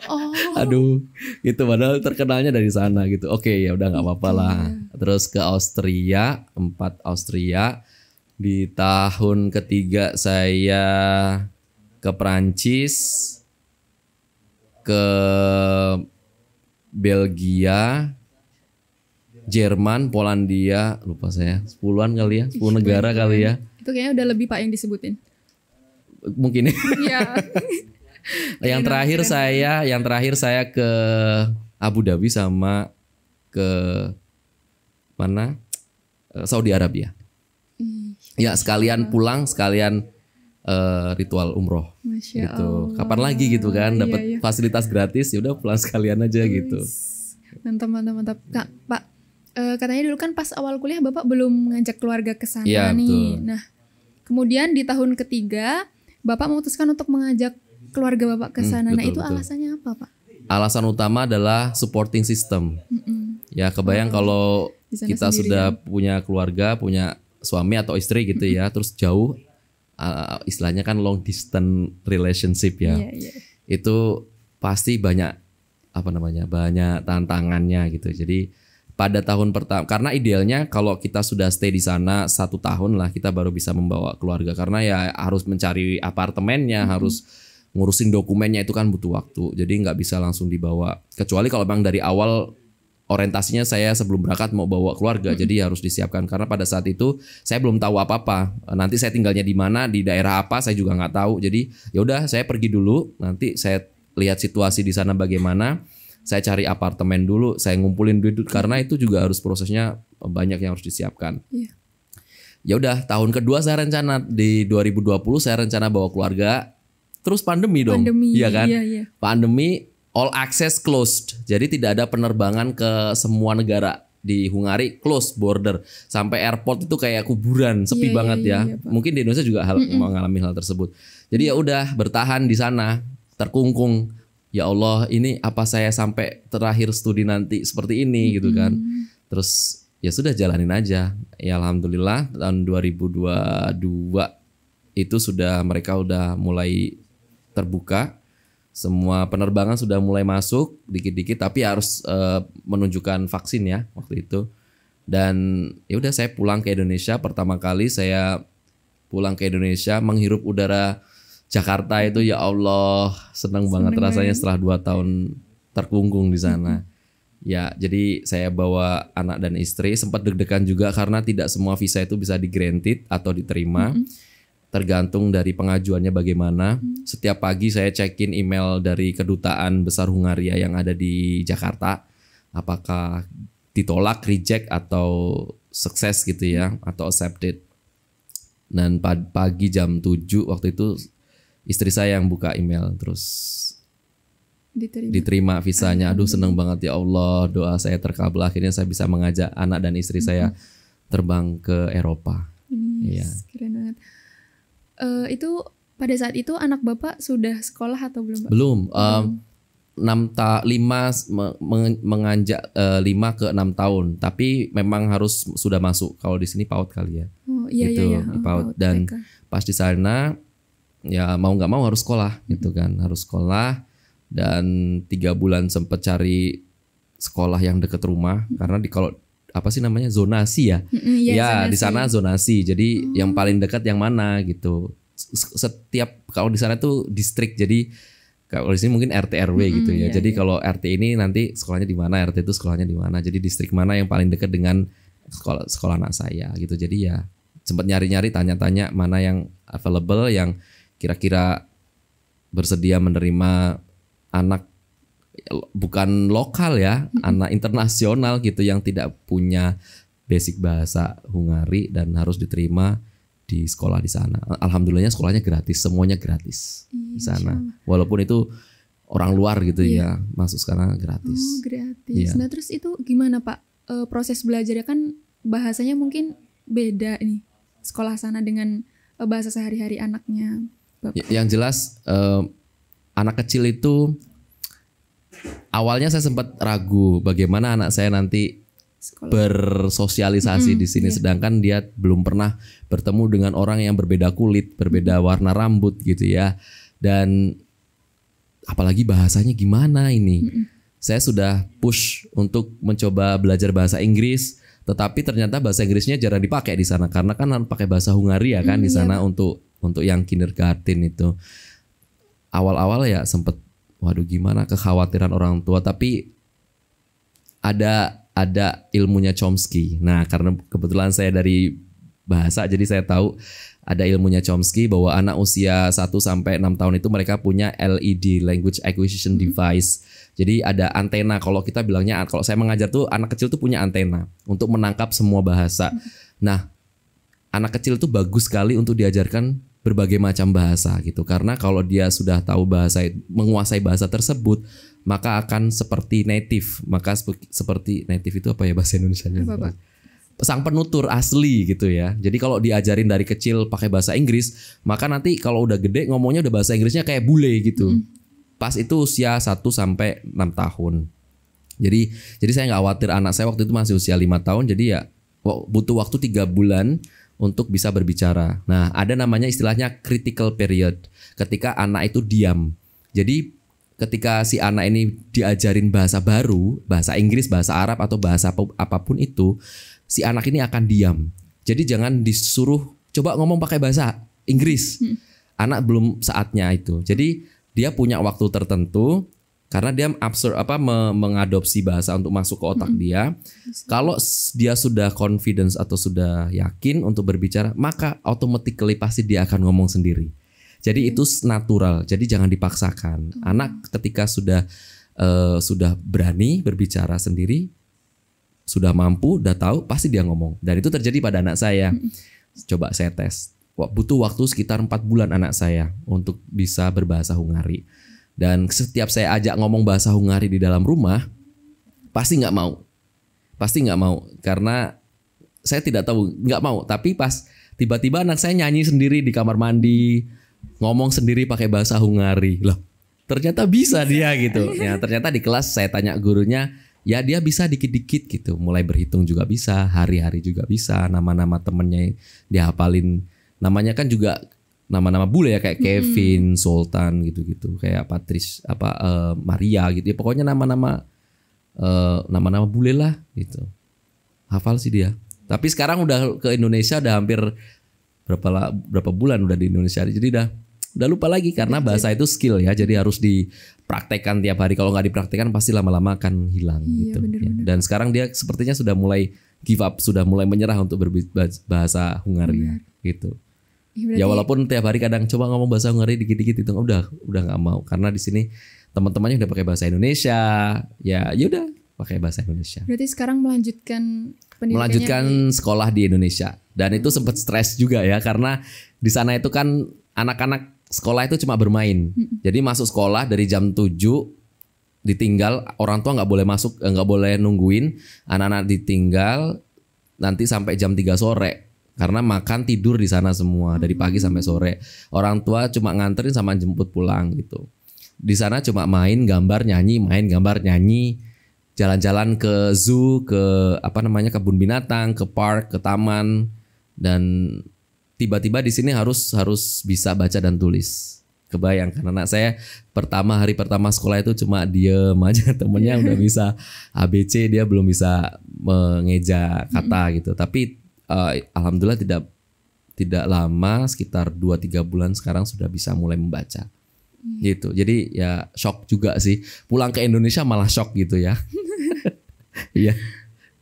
Oh. <laughs> Aduh, itu padahal terkenalnya dari sana gitu. Oke, okay, ya udah nggak apa-apa lah. Iya. Terus ke Austria, empat Austria di tahun ketiga saya ke Prancis, ke Belgia, Jerman, Polandia, lupa saya, sepuluhan kali ya, sepuluh negara kali ya. Itu kayaknya udah lebih Pak yang disebutin. Mungkin ya. <laughs> yang terakhir saya, yang terakhir saya ke Abu Dhabi sama ke mana? Saudi Arabia ya sekalian iya. pulang sekalian uh, ritual umroh Masya gitu Allah. kapan lagi gitu kan dapat iya, iya. fasilitas gratis ya udah pulang sekalian aja gitu mantap mantap mantap kak pak uh, katanya dulu kan pas awal kuliah bapak belum ngajak keluarga ke sana ya, nih betul. nah kemudian di tahun ketiga bapak memutuskan untuk mengajak keluarga bapak ke hmm, sana hmm, nah itu betul. alasannya apa pak alasan utama adalah supporting system mm -mm. ya kebayang oh. kalau kita sendiri. sudah ya. punya keluarga punya suami atau istri gitu ya terus jauh uh, istilahnya kan long distance relationship ya yeah, yeah. itu pasti banyak apa namanya banyak tantangannya gitu jadi pada tahun pertama karena idealnya kalau kita sudah stay di sana satu tahun lah kita baru bisa membawa keluarga karena ya harus mencari apartemennya mm -hmm. harus ngurusin dokumennya itu kan butuh waktu jadi nggak bisa langsung dibawa kecuali kalau bang dari awal orientasinya saya sebelum berangkat mau bawa keluarga hmm. jadi harus disiapkan karena pada saat itu saya belum tahu apa-apa eh, nanti saya tinggalnya di mana di daerah apa saya juga nggak tahu jadi ya udah, saya pergi dulu nanti saya lihat situasi di sana bagaimana saya cari apartemen dulu saya ngumpulin duit, karena itu juga harus prosesnya eh, banyak yang harus disiapkan yeah. ya udah tahun kedua saya rencana di 2020 saya rencana bawa keluarga terus pandemi dong pandemi, iya kan iya, iya. pandemi all access closed. Jadi tidak ada penerbangan ke semua negara di Hungari close border sampai airport itu kayak kuburan sepi yeah, iya, banget yeah, ya. Yeah, Mungkin di Indonesia juga hal, mm -mm. mengalami hal tersebut. Jadi ya udah bertahan di sana terkungkung. Ya Allah ini apa saya sampai terakhir studi nanti seperti ini mm -hmm. gitu kan. Terus ya sudah jalanin aja. Ya alhamdulillah tahun 2022 itu sudah mereka udah mulai terbuka semua penerbangan sudah mulai masuk dikit-dikit tapi harus uh, menunjukkan vaksin ya waktu itu dan ya udah saya pulang ke Indonesia pertama kali saya pulang ke Indonesia menghirup udara Jakarta itu ya Allah seneng, seneng banget rasanya ya? setelah dua tahun terkungkung di sana ya jadi saya bawa anak dan istri sempat deg-degan juga karena tidak semua visa itu bisa di granted atau diterima hmm tergantung dari pengajuannya bagaimana. Hmm. Setiap pagi saya cekin email dari kedutaan besar Hungaria yang ada di Jakarta, apakah ditolak, reject atau sukses gitu ya, hmm. atau accepted. Dan pagi jam 7 waktu itu istri saya yang buka email terus diterima, diterima visanya. Aduh seneng banget ya Allah, doa saya terkabul akhirnya saya bisa mengajak anak dan istri hmm. saya terbang ke Eropa. Yes, ya. Keren banget uh, itu pada saat itu anak bapak sudah sekolah atau belum? Pak? Belum. Um, enam ta lima menganjak eh, lima ke enam tahun tapi memang harus sudah masuk kalau di sini paut kali ya oh, iya, iya gitu iya, iya. Oh, paut. dan pas di sana ya mau nggak mau harus sekolah hmm. gitu kan harus sekolah dan tiga bulan sempat cari sekolah yang dekat rumah hmm. karena di kalau apa sih namanya zonasi ya? mm ya, ya zonasi. di sana zonasi. Jadi hmm. yang paling dekat yang mana gitu. Setiap kalau di sana tuh distrik. Jadi kalau di sini mungkin RT RW mm gitu ya. Iya, jadi iya. kalau RT ini nanti sekolahnya di mana, RT itu sekolahnya di mana. Jadi distrik mana yang paling dekat dengan sekolah sekolah anak saya gitu. Jadi ya sempat nyari-nyari tanya-tanya mana yang available yang kira-kira bersedia menerima anak bukan lokal ya, hmm. anak internasional gitu yang tidak punya basic bahasa Hungari dan harus diterima di sekolah di sana. Alhamdulillahnya sekolahnya gratis, semuanya gratis hmm, di sana. Sure. Walaupun itu orang luar gitu yeah. ya, masuk sekarang gratis. Oh, gratis. Yeah. Nah, terus itu gimana, Pak? E, proses belajarnya kan bahasanya mungkin beda nih. Sekolah sana dengan e, bahasa sehari-hari anaknya. Bapak. Yang jelas e, anak kecil itu awalnya saya sempat ragu bagaimana anak saya nanti Sekolah. bersosialisasi hmm, di sini iya. sedangkan dia belum pernah bertemu dengan orang yang berbeda kulit, berbeda warna rambut gitu ya. Dan apalagi bahasanya gimana ini. -hmm. Saya sudah push untuk mencoba belajar bahasa Inggris, tetapi ternyata bahasa Inggrisnya jarang dipakai di sana karena kan harus pakai bahasa Hungaria kan mm, di iya. sana iya. untuk untuk yang kindergarten itu. Awal-awal ya sempat waduh gimana kekhawatiran orang tua tapi ada ada ilmunya Chomsky. Nah, karena kebetulan saya dari bahasa jadi saya tahu ada ilmunya Chomsky bahwa anak usia 1 sampai 6 tahun itu mereka punya LED language acquisition device. Jadi ada antena kalau kita bilangnya kalau saya mengajar tuh anak kecil tuh punya antena untuk menangkap semua bahasa. Nah, anak kecil itu bagus sekali untuk diajarkan berbagai macam bahasa gitu. Karena kalau dia sudah tahu bahasa menguasai bahasa tersebut, maka akan seperti native. Maka seperti native itu apa ya bahasa Indonesia-nya? Sang penutur asli gitu ya. Jadi kalau diajarin dari kecil pakai bahasa Inggris, maka nanti kalau udah gede ngomongnya udah bahasa Inggrisnya kayak bule gitu. Mm. Pas itu usia 1 sampai enam tahun. Jadi jadi saya nggak khawatir anak saya waktu itu masih usia lima tahun jadi ya butuh waktu tiga bulan untuk bisa berbicara. Nah, ada namanya istilahnya critical period, ketika anak itu diam. Jadi ketika si anak ini diajarin bahasa baru, bahasa Inggris, bahasa Arab atau bahasa apapun itu, si anak ini akan diam. Jadi jangan disuruh coba ngomong pakai bahasa Inggris. Hmm. Anak belum saatnya itu. Jadi dia punya waktu tertentu karena dia absurd apa mengadopsi bahasa untuk masuk ke otak mm -hmm. dia. Kalau dia sudah confidence atau sudah yakin untuk berbicara, maka automatically pasti dia akan ngomong sendiri. Jadi mm -hmm. itu natural. Jadi jangan dipaksakan. Mm -hmm. Anak ketika sudah uh, sudah berani berbicara sendiri, sudah mampu, udah tahu, pasti dia ngomong. Dan itu terjadi pada anak saya. Mm -hmm. Coba saya tes. Butuh waktu sekitar empat bulan anak saya untuk bisa berbahasa Hungari. Mm dan setiap saya ajak ngomong bahasa Hungari di dalam rumah, pasti nggak mau, pasti nggak mau karena saya tidak tahu nggak mau. Tapi pas tiba-tiba anak saya nyanyi sendiri di kamar mandi, ngomong sendiri pakai bahasa Hungari, loh ternyata bisa dia gitu. Ya ternyata di kelas saya tanya gurunya, ya dia bisa dikit-dikit gitu mulai berhitung juga bisa hari-hari juga bisa nama-nama temennya dihafalin namanya kan juga nama-nama bule ya kayak Kevin, -hmm. Sultan gitu-gitu, kayak Patris apa uh, Maria gitu. Ya pokoknya nama-nama nama eh, nama-nama bule lah gitu. Hafal sih dia. Tapi sekarang udah ke Indonesia udah hampir berapa berapa bulan udah di Indonesia. Jadi udah udah lupa lagi karena iya, bahasa iya. itu skill ya. Jadi harus dipraktekkan tiap hari. Kalau nggak dipraktekkan pasti lama-lama akan hilang iya, gitu. Bener ya. -bener. Dan sekarang dia sepertinya sudah mulai give up, sudah mulai menyerah untuk berbahasa Hungaria bener. gitu Iya, ya, berarti... ya walaupun tiap hari kadang coba ngomong bahasa ngeri dikit-dikit itu udah udah nggak mau karena di sini teman-temannya udah pakai bahasa Indonesia. Ya yaudah pakai bahasa Indonesia. Berarti sekarang melanjutkan melanjutkan di... sekolah di Indonesia dan itu sempat stres juga ya karena di sana itu kan anak-anak sekolah itu cuma bermain. Jadi masuk sekolah dari jam 7 ditinggal orang tua nggak boleh masuk eh, nggak boleh nungguin anak-anak ditinggal nanti sampai jam 3 sore karena makan tidur di sana semua dari pagi sampai sore. Orang tua cuma nganterin sama jemput pulang gitu. Di sana cuma main gambar nyanyi, main gambar nyanyi, jalan-jalan ke zoo, ke apa namanya kebun binatang, ke park, ke taman dan tiba-tiba di sini harus harus bisa baca dan tulis. Kebayang karena anak saya pertama hari pertama sekolah itu cuma diem aja <laughs> temennya udah bisa ABC dia belum bisa mengeja kata gitu. Tapi uh, alhamdulillah tidak tidak lama sekitar 2-3 bulan sekarang sudah bisa mulai membaca hmm. gitu jadi ya shock juga sih pulang ke Indonesia malah shock gitu ya <laughs> iya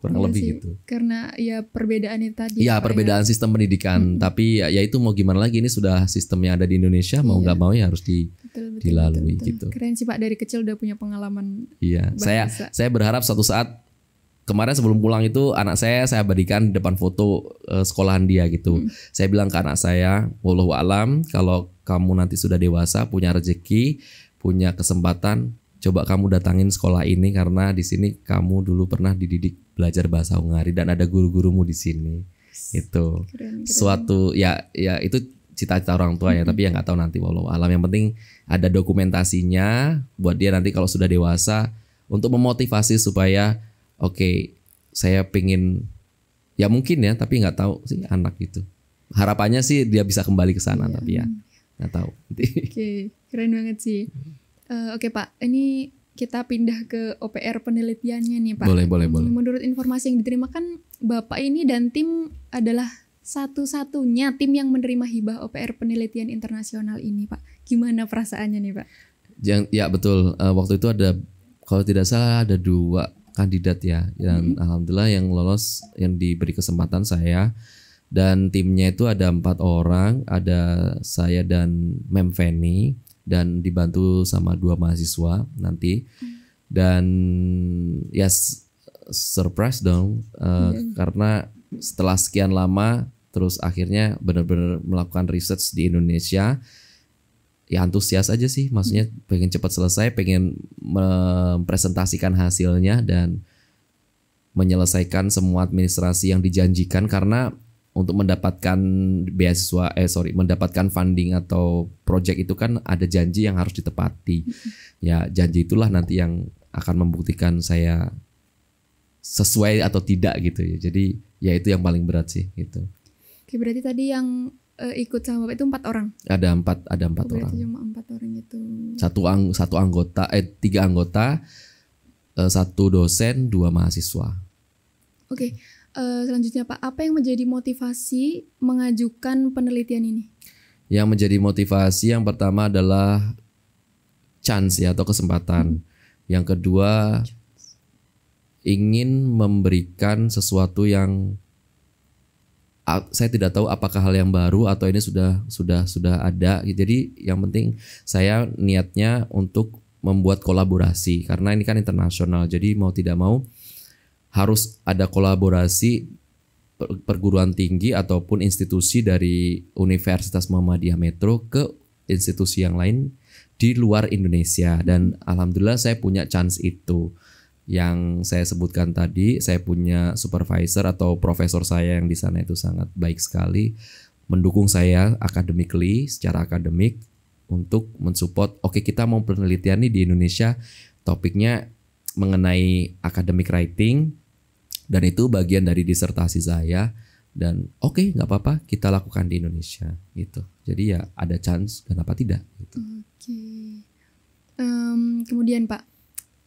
kurang ya lebih sih, gitu karena ya perbedaan perbedaannya tadi iya, ya perbedaan ya. sistem pendidikan hmm. tapi ya, ya itu mau gimana lagi ini sudah sistem yang ada di Indonesia mau iya. nggak mau ya harus di betul, betul, dilalui betul, betul. gitu keren sih pak dari kecil udah punya pengalaman iya bahasa. saya saya berharap suatu saat kemarin sebelum pulang itu anak saya saya berikan depan foto uh, sekolahan dia gitu. Hmm. Saya bilang ke anak saya, "Wallahu alam, kalau kamu nanti sudah dewasa, punya rezeki, punya kesempatan, coba kamu datangin sekolah ini karena di sini kamu dulu pernah dididik belajar bahasa Hungari dan ada guru-gurumu di sini." Itu suatu ya ya itu cita-cita orang tua ya, hmm. tapi yang nggak tahu nanti wallahu alam yang penting ada dokumentasinya buat dia nanti kalau sudah dewasa untuk memotivasi supaya oke okay, saya pingin ya mungkin ya tapi nggak tahu sih anak itu. harapannya sih dia bisa kembali ke sana iya. tapi ya nggak tahu <laughs> oke okay. keren banget sih uh, oke okay, pak ini kita pindah ke OPR penelitiannya nih pak boleh boleh boleh menurut informasi yang diterima kan bapak ini dan tim adalah satu-satunya tim yang menerima hibah OPR penelitian internasional ini pak gimana perasaannya nih pak Yang, ya betul uh, waktu itu ada kalau tidak salah ada dua kandidat ya dan hmm. alhamdulillah yang lolos yang diberi kesempatan saya dan timnya itu ada empat orang ada saya dan Mem Feni dan dibantu sama dua mahasiswa nanti mm-hmm. dan ya yes, surprise dong uh, hmm. karena setelah sekian lama terus akhirnya benar-benar melakukan research di Indonesia ya antusias aja sih maksudnya hmm. pengen cepat selesai pengen mempresentasikan hasilnya dan menyelesaikan semua administrasi yang dijanjikan karena untuk mendapatkan beasiswa eh sorry mendapatkan funding atau project itu kan ada janji yang harus ditepati hmm. ya janji itulah nanti yang akan membuktikan saya sesuai atau tidak gitu ya jadi ya itu yang paling berat sih gitu Oke berarti tadi yang uh, ikut sama bapak itu empat orang ada empat ada empat orang itu cuma empat orang itu. satu ang satu anggota eh tiga anggota uh, satu dosen dua mahasiswa oke okay. uh, eh, selanjutnya pak apa yang menjadi motivasi mengajukan penelitian ini yang menjadi motivasi yang pertama adalah chance ya atau kesempatan hmm. yang kedua ingin memberikan sesuatu yang saya tidak tahu apakah hal yang baru atau ini sudah sudah sudah ada. Jadi yang penting saya niatnya untuk membuat kolaborasi karena ini kan internasional. Jadi mau tidak mau harus ada kolaborasi perguruan tinggi ataupun institusi dari Universitas Muhammadiyah Metro ke institusi yang lain di luar Indonesia dan alhamdulillah saya punya chance itu yang saya sebutkan tadi, saya punya supervisor atau profesor saya yang di sana itu sangat baik sekali mendukung saya academically secara akademik untuk mensupport oke okay, kita mau penelitian nih di Indonesia topiknya mengenai academic writing dan itu bagian dari disertasi saya dan oke okay, nggak apa-apa kita lakukan di Indonesia gitu jadi ya ada chance kenapa tidak gitu. Oke okay. um, kemudian Pak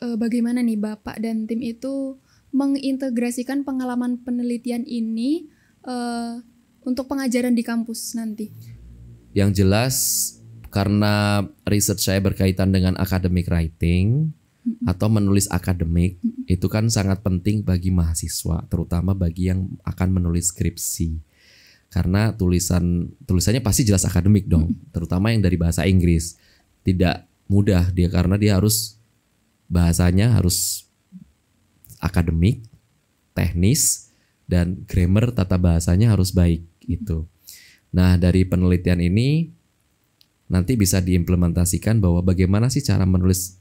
uh, bagaimana nih Bapak dan tim itu mengintegrasikan pengalaman penelitian ini uh, untuk pengajaran di kampus nanti? Yang jelas karena riset saya berkaitan dengan academic writing atau menulis akademik itu kan sangat penting bagi mahasiswa terutama bagi yang akan menulis skripsi karena tulisan tulisannya pasti jelas akademik dong terutama yang dari bahasa Inggris tidak mudah dia karena dia harus bahasanya harus akademik, teknis, dan grammar tata bahasanya harus baik itu. Nah, dari penelitian ini nanti bisa diimplementasikan bahwa bagaimana sih cara menulis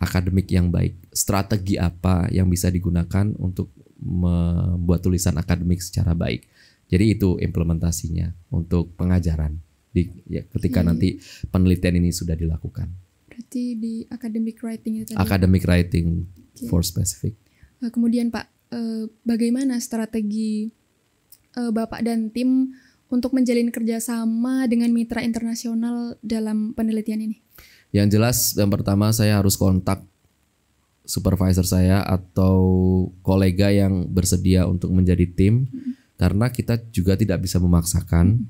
akademik yang baik, strategi apa yang bisa digunakan untuk membuat tulisan akademik secara baik. Jadi itu implementasinya untuk pengajaran di ya, ketika hmm. nanti penelitian ini sudah dilakukan berarti di academic writing itu tadi. Academic writing okay. for specific. Nah, kemudian Pak, eh, bagaimana strategi eh, Bapak dan tim untuk menjalin kerjasama dengan mitra internasional dalam penelitian ini? Yang jelas, yang pertama saya harus kontak supervisor saya atau kolega yang bersedia untuk menjadi tim, hmm. karena kita juga tidak bisa memaksakan,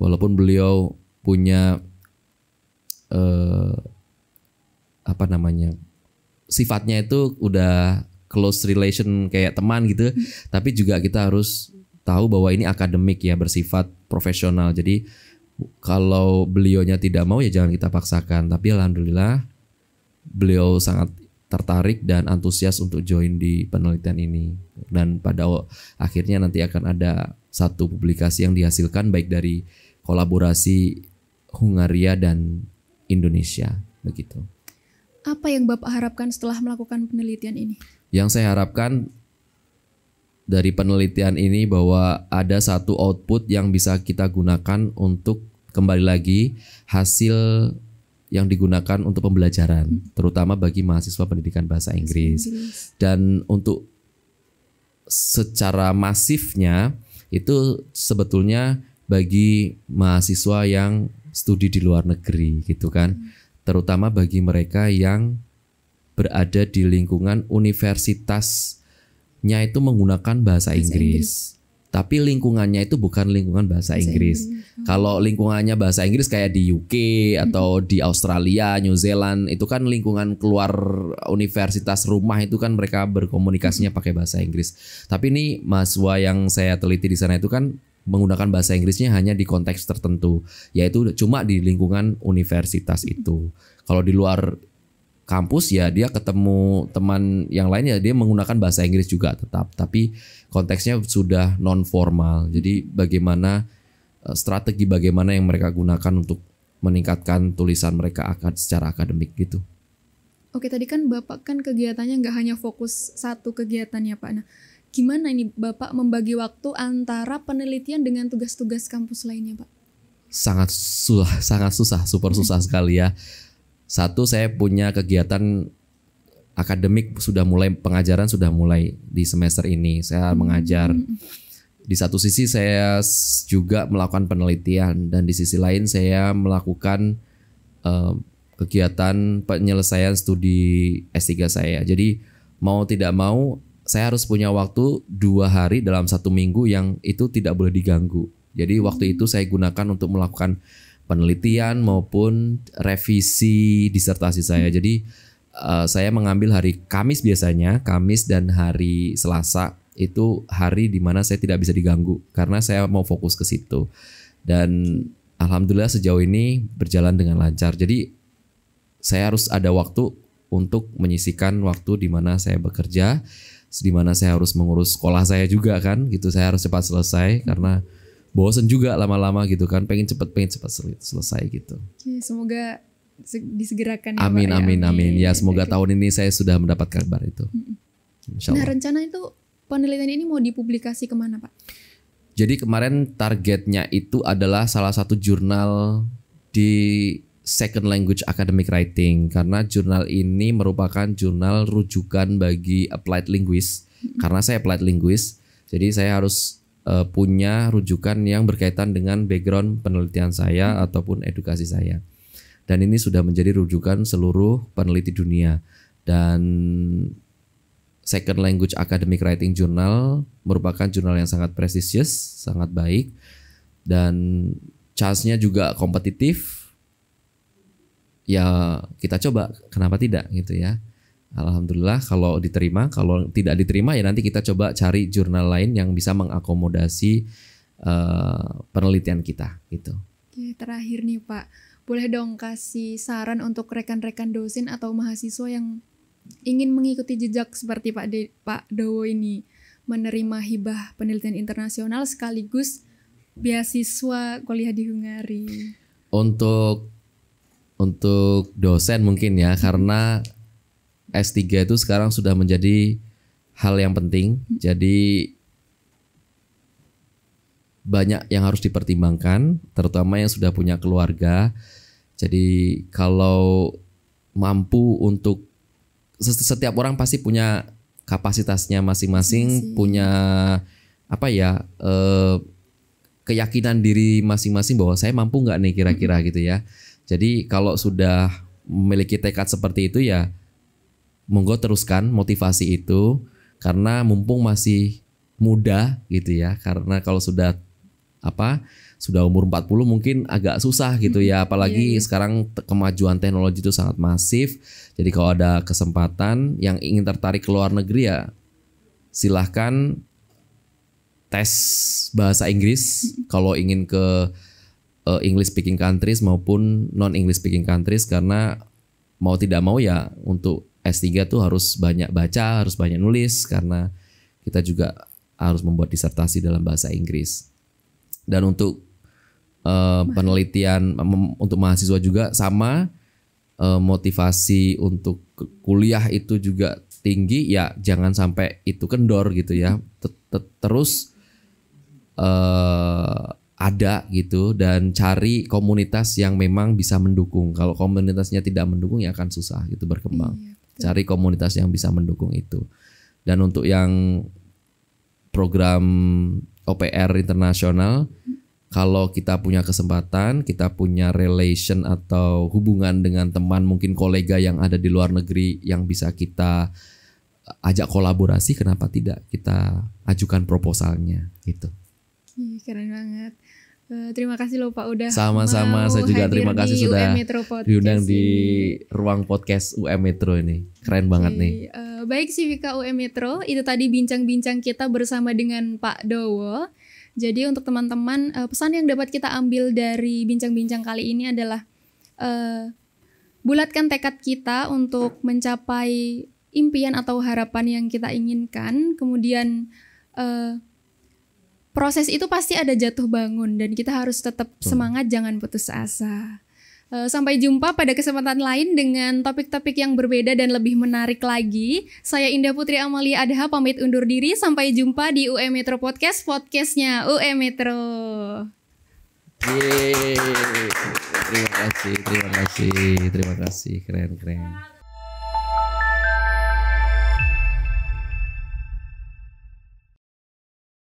walaupun beliau punya uh, apa namanya sifatnya itu udah close relation kayak teman gitu tapi juga kita harus tahu bahwa ini akademik ya bersifat profesional jadi kalau beliaunya tidak mau ya jangan kita paksakan tapi alhamdulillah beliau sangat tertarik dan antusias untuk join di penelitian ini dan pada akhirnya nanti akan ada satu publikasi yang dihasilkan baik dari kolaborasi Hungaria dan Indonesia begitu. Apa yang Bapak harapkan setelah melakukan penelitian ini? Yang saya harapkan dari penelitian ini bahwa ada satu output yang bisa kita gunakan untuk kembali lagi hasil yang digunakan untuk pembelajaran, hmm. terutama bagi mahasiswa pendidikan bahasa Inggris. Inggris. Dan untuk secara masifnya itu sebetulnya bagi mahasiswa yang studi di luar negeri gitu kan. Hmm terutama bagi mereka yang berada di lingkungan universitasnya itu menggunakan bahasa, bahasa Inggris. Inggris. Tapi lingkungannya itu bukan lingkungan bahasa, bahasa Inggris. Inggris. Oh. Kalau lingkungannya bahasa Inggris kayak di UK hmm. atau di Australia, New Zealand itu kan lingkungan keluar universitas rumah itu kan mereka berkomunikasinya hmm. pakai bahasa Inggris. Tapi ini mahasiswa yang saya teliti di sana itu kan menggunakan bahasa Inggrisnya hanya di konteks tertentu, yaitu cuma di lingkungan universitas itu. Kalau di luar kampus ya dia ketemu teman yang lain ya dia menggunakan bahasa Inggris juga tetap, tapi konteksnya sudah non formal. Jadi bagaimana eh, strategi bagaimana yang mereka gunakan untuk meningkatkan tulisan mereka secara akademik gitu. Oke tadi kan bapak kan kegiatannya nggak hanya fokus satu kegiatannya pak. Nah gimana ini Bapak membagi waktu antara penelitian dengan tugas-tugas kampus lainnya, Pak? Sangat susah, sangat susah, super susah <laughs> sekali ya. Satu saya punya kegiatan akademik sudah mulai pengajaran sudah mulai di semester ini. Saya hmm. mengajar. Di satu sisi saya juga melakukan penelitian dan di sisi lain saya melakukan uh, kegiatan penyelesaian studi S3 saya. Jadi mau tidak mau saya harus punya waktu dua hari dalam satu minggu yang itu tidak boleh diganggu. Jadi waktu itu saya gunakan untuk melakukan penelitian maupun revisi disertasi saya. Jadi uh, saya mengambil hari Kamis biasanya, Kamis dan hari Selasa itu hari di mana saya tidak bisa diganggu karena saya mau fokus ke situ. Dan alhamdulillah sejauh ini berjalan dengan lancar. Jadi saya harus ada waktu untuk menyisikan waktu di mana saya bekerja di mana saya harus mengurus sekolah saya juga kan gitu saya harus cepat selesai karena bosen juga lama-lama gitu kan pengen cepat pengen cepat selesai gitu semoga disegerakan ya, amin, ya, amin amin amin ya semoga Oke. tahun ini saya sudah mendapat kabar itu nah rencana itu penelitian ini mau dipublikasi kemana pak jadi kemarin targetnya itu adalah salah satu jurnal di Second Language Academic Writing karena jurnal ini merupakan jurnal rujukan bagi applied linguist mm-hmm. karena saya applied linguist jadi saya harus uh, punya rujukan yang berkaitan dengan background penelitian saya mm-hmm. ataupun edukasi saya dan ini sudah menjadi rujukan seluruh peneliti dunia dan Second Language Academic Writing jurnal merupakan jurnal yang sangat prestisius sangat baik dan chance nya juga kompetitif ya kita coba kenapa tidak gitu ya Alhamdulillah kalau diterima kalau tidak diterima ya nanti kita coba cari jurnal lain yang bisa mengakomodasi uh, penelitian kita gitu Oke, terakhir nih Pak boleh dong kasih saran untuk rekan-rekan dosen atau mahasiswa yang ingin mengikuti jejak seperti Pak De Pak Dowo ini menerima hibah penelitian internasional sekaligus beasiswa kuliah di Hungari untuk untuk dosen mungkin ya karena S3 itu sekarang sudah menjadi hal yang penting. Jadi banyak yang harus dipertimbangkan, terutama yang sudah punya keluarga. Jadi kalau mampu untuk setiap orang pasti punya kapasitasnya masing-masing, punya apa ya eh, keyakinan diri masing-masing bahwa saya mampu nggak nih kira-kira mm-hmm. gitu ya. Jadi kalau sudah memiliki tekad seperti itu ya monggo teruskan motivasi itu karena mumpung masih muda gitu ya. Karena kalau sudah apa sudah umur 40 mungkin agak susah gitu ya hmm, apalagi yeah, iya. sekarang kemajuan teknologi itu sangat masif jadi kalau ada kesempatan yang ingin tertarik ke luar negeri ya silahkan tes bahasa Inggris kalau ingin ke uh, English speaking countries maupun non English speaking countries karena mau tidak mau ya untuk S3 tuh harus banyak baca, harus banyak nulis karena kita juga harus membuat disertasi dalam bahasa Inggris. Dan untuk uh, penelitian untuk mahasiswa juga sama uh, motivasi untuk kuliah itu juga tinggi ya jangan sampai itu kendor gitu ya. T -t Terus ada gitu dan cari komunitas yang memang bisa mendukung. Kalau komunitasnya tidak mendukung ya akan susah gitu berkembang. Iya, cari komunitas yang bisa mendukung itu. Dan untuk yang program OPR internasional kalau kita punya kesempatan, kita punya relation atau hubungan dengan teman mungkin kolega yang ada di luar negeri yang bisa kita ajak kolaborasi, kenapa tidak kita ajukan proposalnya gitu. keren banget. Eh, terima kasih loh Pak udah sama-sama saya juga terima kasih di sudah diundang di ruang podcast UM Metro ini keren okay. banget nih uh, baik Vika UM Metro itu tadi bincang-bincang kita bersama dengan Pak Dowo jadi untuk teman-teman uh, pesan yang dapat kita ambil dari bincang-bincang kali ini adalah uh, bulatkan tekad kita untuk mencapai impian atau harapan yang kita inginkan kemudian uh, proses itu pasti ada jatuh bangun dan kita harus tetap semangat jangan putus asa. E, sampai jumpa pada kesempatan lain dengan topik-topik yang berbeda dan lebih menarik lagi. Saya Indah Putri Amalia Adha pamit undur diri. Sampai jumpa di UM Metro Podcast, podcastnya UM Metro. Yeay. Terima kasih, terima kasih, terima kasih, keren keren.